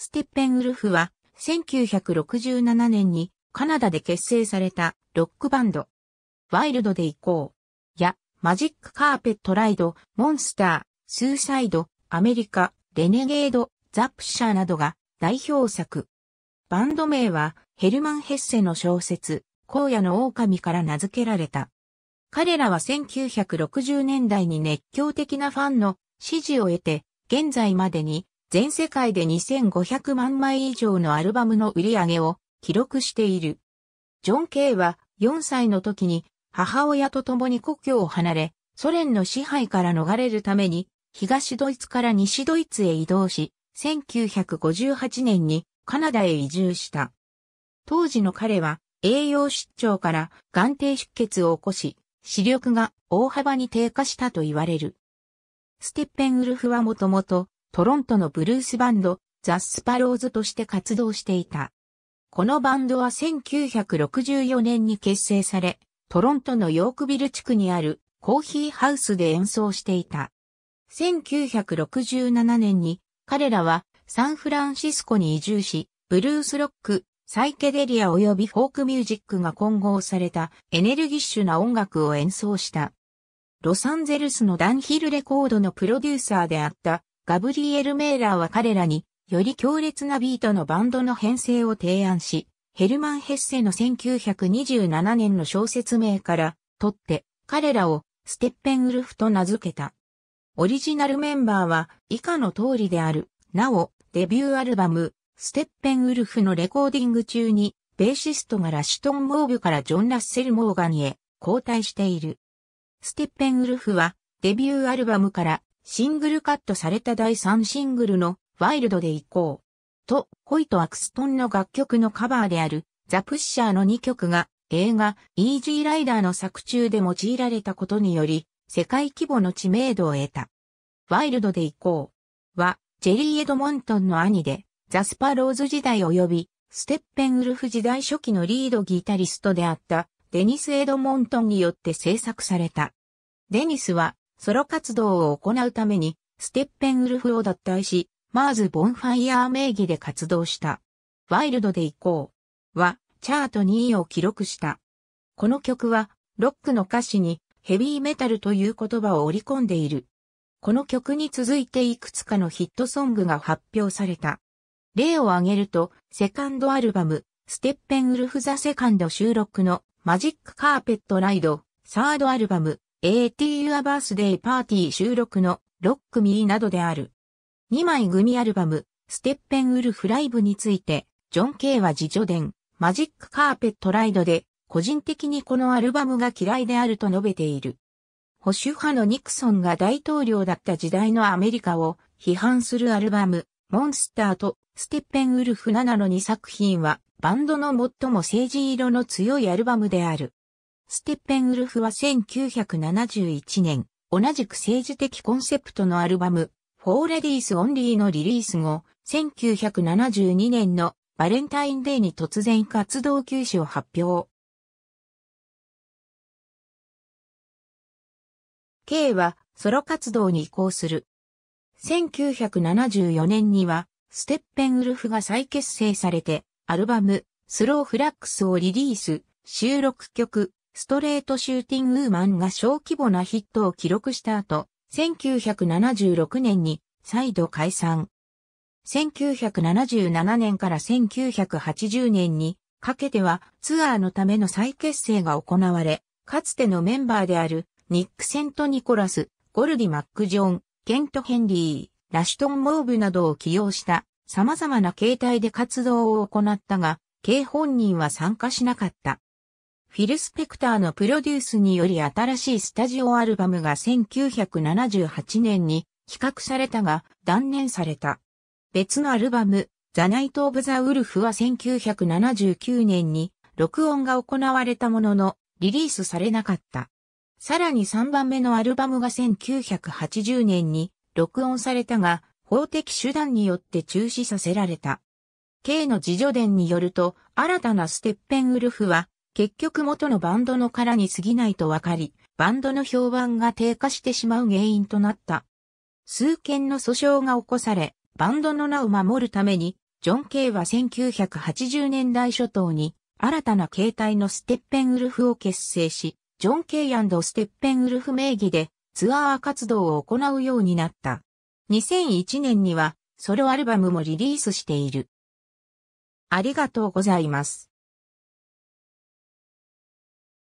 ステッペンウルフは、1967年にカナダで結成されたロックバンド。ワイルドで行こう。や、マジックカーペットライド、モンスター、スーサイド、アメリカ、レネゲード、ザプシャーなどが代表作。バンド名はヘルマン・ヘッセの小説、荒野の狼から名付けられた。彼らは1960年代に熱狂的なファンの支持を得て、現在までに全世界で2500万枚以上のアルバムの売り上げを記録している。ジョン・ケイは4歳の時に母親と共に故郷を離れ、ソ連の支配から逃れるために東ドイツから西ドイツへ移動し、1958年にカナダへ移住した。当時の彼は栄養失調から眼底出血を起こし、視力が大幅に低下したと言われる。ステッペンウルフはもともとトロントのブルースバンド、ザ・スパローズとして活動していた。このバンドは1964年に結成され、トロントのヨークビル地区にあるコーヒーハウスで演奏していた。1967年に彼らはサンフランシスコに移住し、ブルースロック、サイケデリア及びフォークミュージックが混合されたエネルギッシュな音楽を演奏した。ロサンゼルスのダンヒルレコードのプロデューサーであったガブリエル・メーラーは彼らに、より強烈なビートのバンドの編成を提案し、ヘルマン・ヘッセの1927年の小説名から、取って、彼らを、ステッペンウルフと名付けた。オリジナルメンバーは、以下の通りである。なお、デビューアルバム、ステッペンウルフのレコーディング中に、ベーシストがラシュトン・モーブからジョン・ラッセル・モーガニへ交代している。ステッペンウルフはデビューアルバムからシングルカットされた第3シングルのワイルドで行こう。と、ホイアクストンの楽曲のカバーであるザ・プッシャーの2曲が映画イージーライダーの作中で用いられたことにより世界規模の知名度を得た。ワイルドで行こうはジェリー・エドモントンの兄でザ・スパローズ時代及びステッペンウルフ時代初期のリードギタリストであったデニス・エドモントンによって制作された。デニスはソロ活動を行うために、ステッペンウルフを脱退し、マーズ・ボンファイヤー名義で活動した。ワイルドで行こうは、チャート2位を記録した。この曲は、ロックの歌詞に、ヘビーメタルという言葉を織り込んでいる。この曲に続いていくつかのヒットソングが発表された。例を挙げると、セカンドアルバム、ステッペンウルフ・ザ・セカンド収録のマジック・カーペット・ライド、サードアルバム、AT Your Birthday Party 収録のロックミーなどである。2枚組アルバム、ステッペンウルフライブについて、ジョン・ケイは自助伝、マジック・カーペット・ライドで、個人的にこのアルバムが嫌いであると述べている。保守派のニクソンが大統領だった時代のアメリカを批判するアルバム、モンスターとステッペンウルフ7の2作品は、バンドの最も政治色の強いアルバムである。ステッペンウルフは1971年、同じく政治的コンセプトのアルバム、フォーレディースオンリーのリリース後、1972年のバレンタインデーに突然活動休止を発表。K はソロ活動に移行する。1974年には、ステッペンウルフが再結成されて、アルバム、スローフラックスをリリース、収録曲、ストレートシューティングウーマンが小規模なヒットを記録した後、1976年に再度解散。1977年から1980年にかけてはツアーのための再結成が行われ、かつてのメンバーであるニック・セント・ニコラス、ゴルディ・マック・ジョン、ケント・ヘンリー、ラシュトン・モーブなどを起用した様々な形態で活動を行ったが、K 本人は参加しなかった。フィル・スペクターのプロデュースにより新しいスタジオアルバムが1978年に企画されたが断念された。別のアルバム、ザ・ナイト・オブ・ザ・ウルフは1979年に録音が行われたもののリリースされなかった。さらに3番目のアルバムが1980年に録音されたが法的手段によって中止させられた。K の自助伝によると新たなステッペンウルフは結局元のバンドの殻に過ぎないと分かり、バンドの評判が低下してしまう原因となった。数件の訴訟が起こされ、バンドの名を守るために、ジョン・ケイは1980年代初頭に、新たな形態のステッペンウルフを結成し、ジョン・ケイステッペンウルフ名義でツアー活動を行うようになった。2001年にはソロアルバムもリリースしている。ありがとうございます。